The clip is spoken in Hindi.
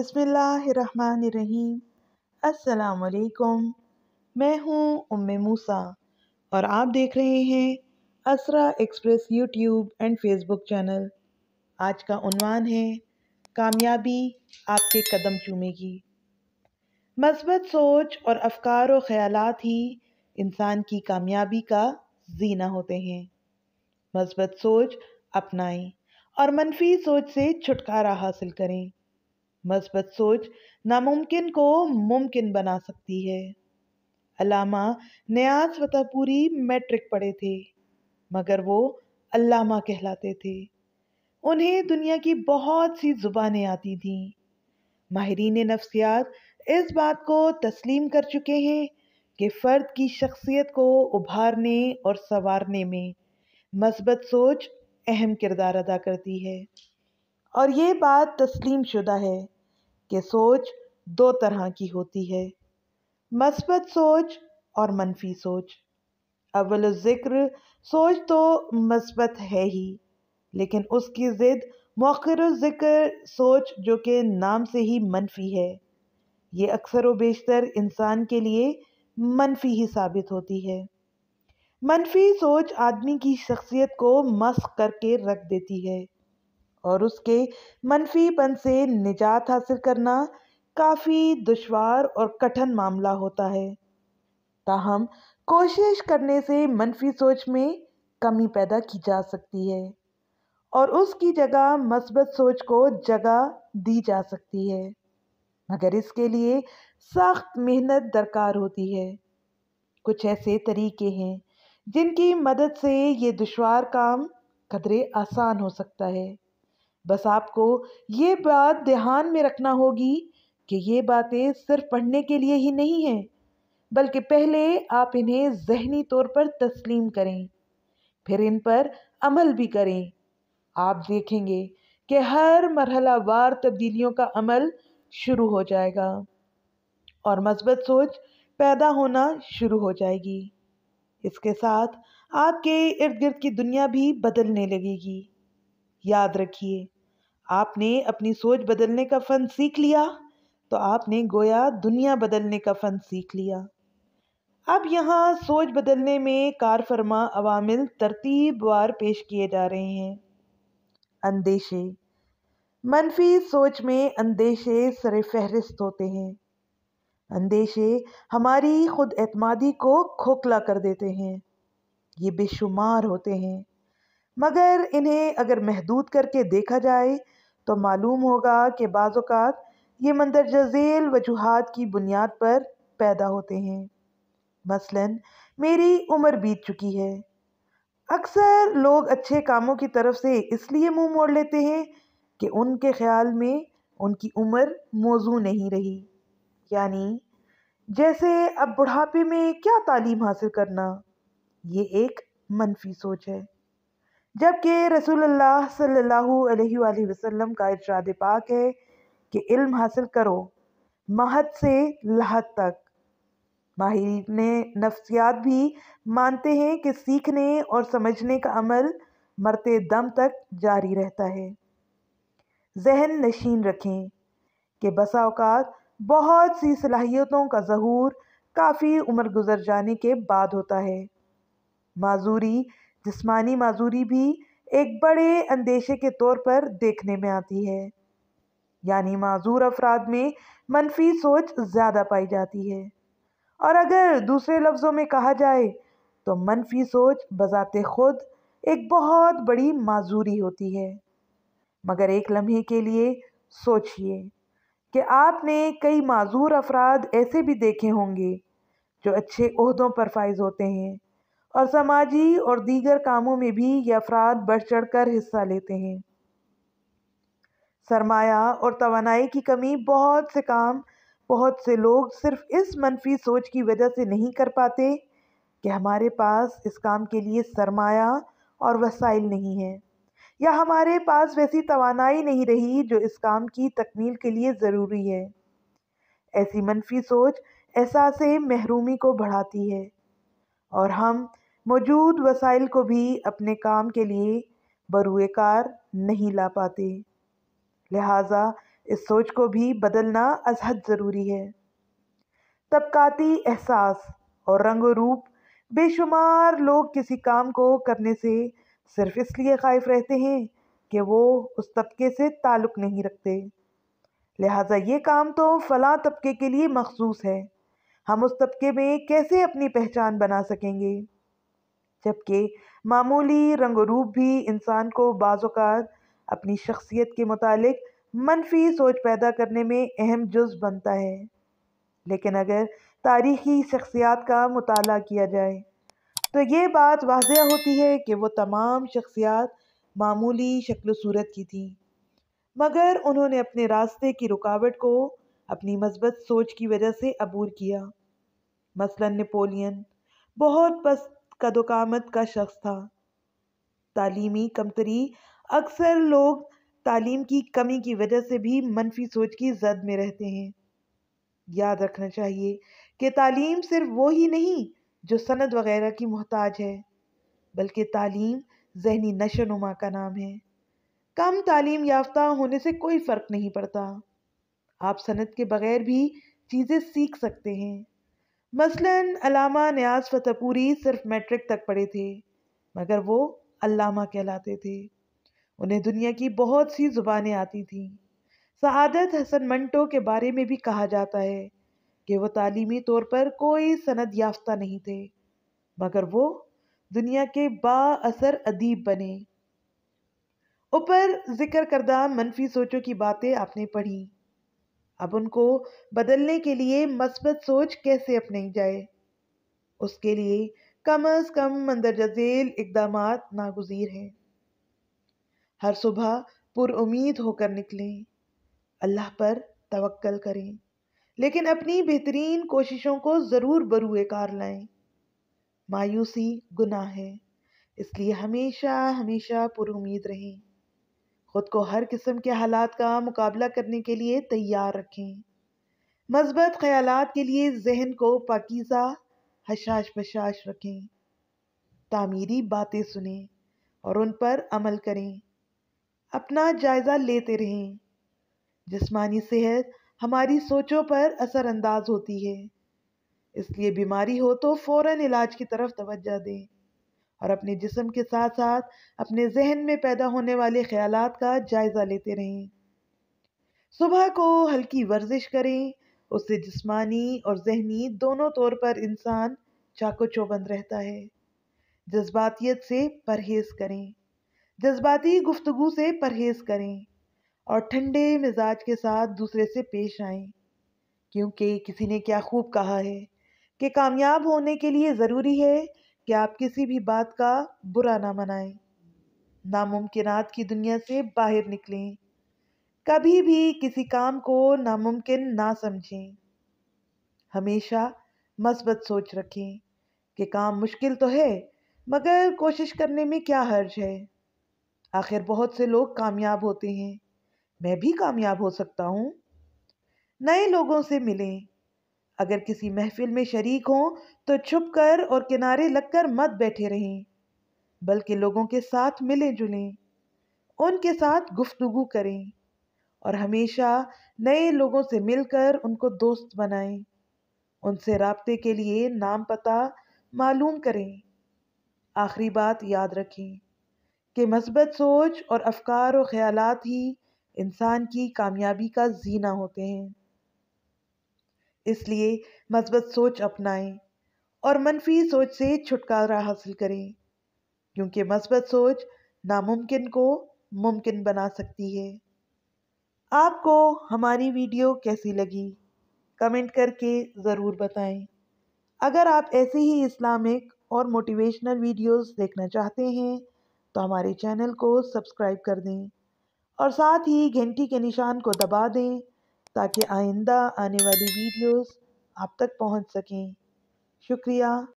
अस्सलाम वालेकुम मैं हूँ उम्मे मूसा और आप देख रहे हैं Asra Express YouTube and Facebook channel आज का उनवान है कामयाबी आपके कदम चूमेगी मस्बत सोच और अफकार और ख़्यालात ही इंसान की कामयाबी का जीना होते हैं मस्बत सोच अपनाएं और मनफी सोच से छुटकारा हासिल करें मस्बत सोच नामुमकिन को मुमकिन बना सकती है अलामा न्याज वतापुरी मैट्रिक पढ़े थे मगर वो अलामा कहलाते थे उन्हें दुनिया की बहुत सी ज़ुबानें आती थीं माहरीन नफ्सियात इस बात को तस्लीम कर चुके हैं कि फ़र्द की शख्सियत को उभारने और संवारने में मस्बत सोच अहम किरदार अदा करती है और ये बात तस्लीम शुदा है कि सोच दो तरह की होती है मस्बत सोच और मनफी सोच अव्वल ज़िक्र सोच तो मस्बत है ही लेकिन उसकी ज़िद मौखर ज़िक्र सोच जो कि नाम से ही मनफी है ये अक्सर व बेशतर इंसान के लिए मनफी ही साबित होती है मनफी सोच आदमी की शख्सियत को मस्क करके रख देती है और उसके मनफीपन से निजात हासिल करना काफ़ी दुशवार और कठिन मामला होता है ताहम कोशिश करने से मनफी सोच में कमी पैदा की जा सकती है और उसकी जगह मस्बत सोच को जगह दी जा सकती है मगर इसके लिए सख्त मेहनत दरकार होती है कुछ ऐसे तरीके हैं जिनकी मदद से ये दुशवार काम कदरे आसान हो सकता है बस आपको ये बात ध्यान में रखना होगी कि ये बातें सिर्फ पढ़ने के लिए ही नहीं हैं बल्कि पहले आप इन्हें जहनी तौर पर तस्लीम करें फिर इन पर अमल भी करें आप देखेंगे कि हर मरहला वार तब्दीलियों का अमल शुरू हो जाएगा और मस्बत सोच पैदा होना शुरू हो जाएगी इसके साथ आपके इर्द गिर्द की दुनिया भी बदलने लगेगी याद रखिए आपने अपनी सोच बदलने का फन सीख लिया तो आपने गोया दुनिया बदलने का फन सीख लिया अब यहाँ सोच बदलने में कार फरमा अवामिल तरतीब वार पेश किए जा रहे हैं अंदेशे मनफी सोच में अंदेशे सर फहरिस्त होते हैं अंदेशे हमारी खुद एतमादी को खोखला कर देते हैं ये बेशुमार होते हैं मगर इन्हें अगर महदूद करके देखा जाए तो मालूम होगा कि बाज़ात ये मंदरजा झेल वजूहत की बुनियाद पर पैदा होते हैं मसलन मेरी उम्र बीत चुकी है अक्सर लोग अच्छे कामों की तरफ से इसलिए मुंह मोड़ लेते हैं कि उनके ख्याल में उनकी उम्र मौजू नहीं रही यानी जैसे अब बुढ़ापे में क्या तालीम हासिल करना ये एक मनफी सोच है जबकि रसोल्ला सल्लल्लाहु का इर्शाद पाक है कि इल्म हासिल करो महत से लहत तक माहरीन नफसियात नफ्सियात भी मानते हैं कि सीखने और समझने का अमल मरते दम तक जारी रहता है जहन नशीन रखें कि बसाओकात बहुत सी सलाहियतों का जहूर काफ़ी उम्र गुजर जाने के बाद होता है माजूरी जिस्मानी माजूरी भी एक बड़े अंदेशे के तौर पर देखने में आती है यानी माजूर अफराद में मनफी सोच ज़्यादा पाई जाती है और अगर दूसरे लफ्ज़ों में कहा जाए तो मनफी सोच बजाते खुद एक बहुत बड़ी माजूरी होती है मगर एक लम्हे के लिए सोचिए कि आपने कई माजूर अफराद ऐसे भी देखे होंगे जो अच्छे अहदों पर फाइज होते हैं और समाजी और दीगर कामों में भी ये अफराद बढ़ चढ़ कर हिस्सा लेते हैं सरमाया और तोानाई की कमी बहुत से काम बहुत से लोग सिर्फ इस मनफी सोच की वजह से नहीं कर पाते कि हमारे पास इस काम के लिए सरमाया और वसाइल नहीं है या हमारे पास वैसी तोानाई नहीं रही जो इस काम की तकमील के लिए ज़रूरी है ऐसी मनफी सोच एहसास महरूमी को बढ़ाती है और हम मौजूद वसाइल को भी अपने काम के लिए बरुएकार नहीं ला पाते लिहाजा इस सोच को भी बदलना अजहद ज़रूरी है तबकाती एहसास और रंग रूप बेशुमार लोग किसी काम को करने से सिर्फ इसलिए खाइफ रहते हैं कि वो उस तबके से ताल्लुक़ नहीं रखते लिहाजा ये काम तो फ़लाँ तबके के लिए मखसूस है हम उस तबके में कैसे अपनी पहचान बना सकेंगे जबकि मामूली रंग रूप भी इंसान को बाज़ात अपनी शख्सियत के मुतालिक मनफी सोच पैदा करने में अहम जुज़ बनता है लेकिन अगर तारीख़ी शख्सियात का मताल किया जाए तो ये बात वाज होती है कि वह तमाम शख्सियात मामूली शक्ल सूरत की थी मगर उन्होंने अपने रास्ते की रुकावट को अपनी मजबत सोच की वजह से अबूर किया मसलन नेपोलियन बहुत पस्त कदोकामत का शख्स था तालीमी कमतरी अक्सर लोग तालीम की कमी की वजह से भी मनफी सोच की जद में रहते हैं याद रखना चाहिए कि तालीम सिर्फ वो ही नहीं जो सनद वगैरह की मोहताज है बल्कि तालीम जहनी नशोनुमा का नाम है कम तालीम याफ्ता होने से कोई फ़र्क नहीं पड़ता आप सनद के बग़ैर भी चीज़ें सीख सकते हैं मसलन अलामा न्याज फतेहपुरी सिर्फ मैट्रिक तक पढ़े थे मगर वो अलामा कहलाते थे उन्हें दुनिया की बहुत सी ज़ुबानें आती थीं सआदत हसन मंटो के बारे में भी कहा जाता है कि वो तालीमी तौर पर कोई सनद याफ्ता नहीं थे मगर वो दुनिया के बासर अदीब बने ऊपर जिक्र करदा मनफी सोचों की बातें आपने पढ़ी अब उनको बदलने के लिए मस्बत सोच कैसे अपनाई जाए उसके लिए कम अज कम मंदरजा झेल इकदाम नागुजीर हैं हर सुबह पुरुद होकर निकलें अल्लाह पर तवक्ल करें लेकिन अपनी बेहतरीन कोशिशों को ज़रूर बरूए कार लाएं मायूसी गुनाह है इसलिए हमेशा हमेशा पुरुद रहें खुद को हर किस्म के हालात का मुकाबला करने के लिए तैयार रखें मजबत ख्याल के लिए जहन को पाकिज़ा हशाश पशाश रखें तामीरी बातें सुने और उन पर अमल करें अपना जायज़ा लेते रहें जिसमानी सेहत हमारी सोचों पर असरअंदाज होती है इसलिए बीमारी हो तो फ़ौर इलाज की तरफ तोज्जा दें और अपने जिस्म के साथ साथ अपने जहन में पैदा होने वाले ख्याल का जायज़ा लेते रहें सुबह को हल्की वर्जिश करें उससे जिस्मानी और जहनी दोनों तौर पर इंसान चाको चौबंद रहता है जज्बातीत से परहेज़ करें जज्बाती गुफ्तगु से परहेज़ करें और ठंडे मिजाज के साथ दूसरे से पेश आए क्योंकि किसी ने क्या खूब कहा है कि कामयाब होने के लिए ज़रूरी है कि आप किसी भी बात का बुरा ना मनाएं नामुमकिनात की दुनिया से बाहर निकलें कभी भी किसी काम को नामुमकिन ना समझें हमेशा मस्बत सोच रखें कि काम मुश्किल तो है मगर कोशिश करने में क्या हर्ज है आखिर बहुत से लोग कामयाब होते हैं मैं भी कामयाब हो सकता हूँ नए लोगों से मिलें अगर किसी महफिल में शरीक हों तो छुप कर और किनारे लगकर मत बैठे रहें बल्कि लोगों के साथ मिलें जुलें उनके साथ गुफ्तगु करें और हमेशा नए लोगों से मिलकर उनको दोस्त बनाएं उनसे रबते के लिए नाम पता मालूम करें आखिरी बात याद रखें कि मस्बत सोच और अफकार और ख़्याल ही इंसान की कामयाबी का जीना होते हैं इसलिए मस्बत सोच अपनाएं और मनफी सोच से छुटकारा हासिल करें क्योंकि मजबूत सोच नामुमकिन को मुमकिन बना सकती है आपको हमारी वीडियो कैसी लगी कमेंट करके ज़रूर बताएं अगर आप ऐसे ही इस्लामिक और मोटिवेशनल वीडियोस देखना चाहते हैं तो हमारे चैनल को सब्सक्राइब कर दें और साथ ही घंटी के निशान को दबा दें ताकि आइंदा आने वाली वीडियोस आप तक पहुंच सकें शुक्रिया